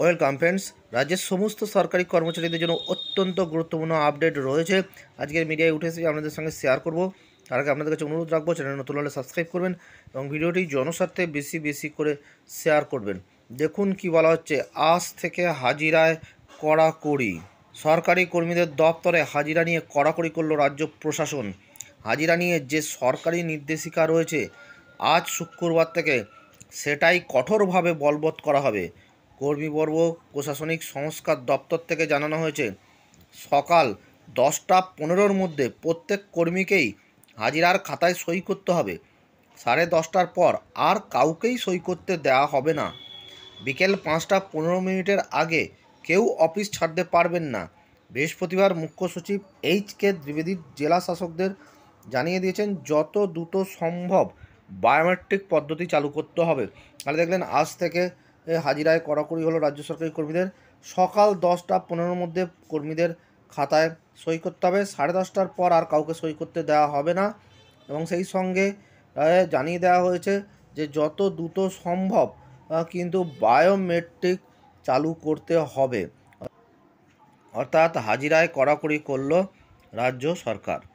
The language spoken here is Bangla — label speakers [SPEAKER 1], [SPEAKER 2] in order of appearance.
[SPEAKER 1] ওয়েলকাম ফ্রেন্ডস রাজ্যের সমস্ত সরকারি কর্মচারীদের জন্য অত্যন্ত গুরুত্বপূর্ণ আপডেট রয়েছে আজকের মিডিয়ায় উঠে এসে আপনাদের সঙ্গে শেয়ার করব তার আগে আপনাদের কাছে অনুরোধ রাখবো চ্যানেল নতুন হলে সাবস্ক্রাইব করবেন এবং ভিডিওটি জনস্বার্থে বেশি বেশি করে শেয়ার করবেন দেখুন কি বলা হচ্ছে আজ থেকে হাজিরায় কড়াকড়ি সরকারি কর্মীদের দপ্তরে হাজিরা নিয়ে কড়াকড়ি করল রাজ্য প্রশাসন হাজিরা নিয়ে যে সরকারি নির্দেশিকা রয়েছে আজ শুক্রবার থেকে সেটাই কঠোরভাবে বলবৎ করা হবে কর্মীবর্গ প্রশাসনিক সংস্কার দপ্তর থেকে জানানো হয়েছে সকাল দশটা পনেরোর মধ্যে প্রত্যেক কর্মীকেই হাজিরার খাতায় সই করতে হবে সাড়ে দশটার পর আর কাউকেই সই করতে দেওয়া হবে না বিকেল পাঁচটা পনেরো মিনিটের আগে কেউ অফিস ছাড়তে পারবেন না বৃহস্পতিবার মুখ্য সচিব এইচ কে দ্বিবেদী জেলা শাসকদের জানিয়ে দিয়েছেন যত দ্রুত সম্ভব বায়োমেট্রিক পদ্ধতি চালু করতে হবে তাহলে দেখলেন আজ থেকে হাজিরায় কড়াকড়ি হলো রাজ্য সরকারি কর্মীদের সকাল দশটা পনেরোর মধ্যে কর্মীদের খাতায় সই করতে হবে সাড়ে দশটার পর আর কাউকে সই করতে দেওয়া হবে না এবং সেই সঙ্গে জানিয়ে দেওয়া হয়েছে যে যত দ্রুত সম্ভব কিন্তু বায়োমেট্রিক চালু করতে হবে অর্থাৎ হাজিরায় কড়াকড়ি করল রাজ্য সরকার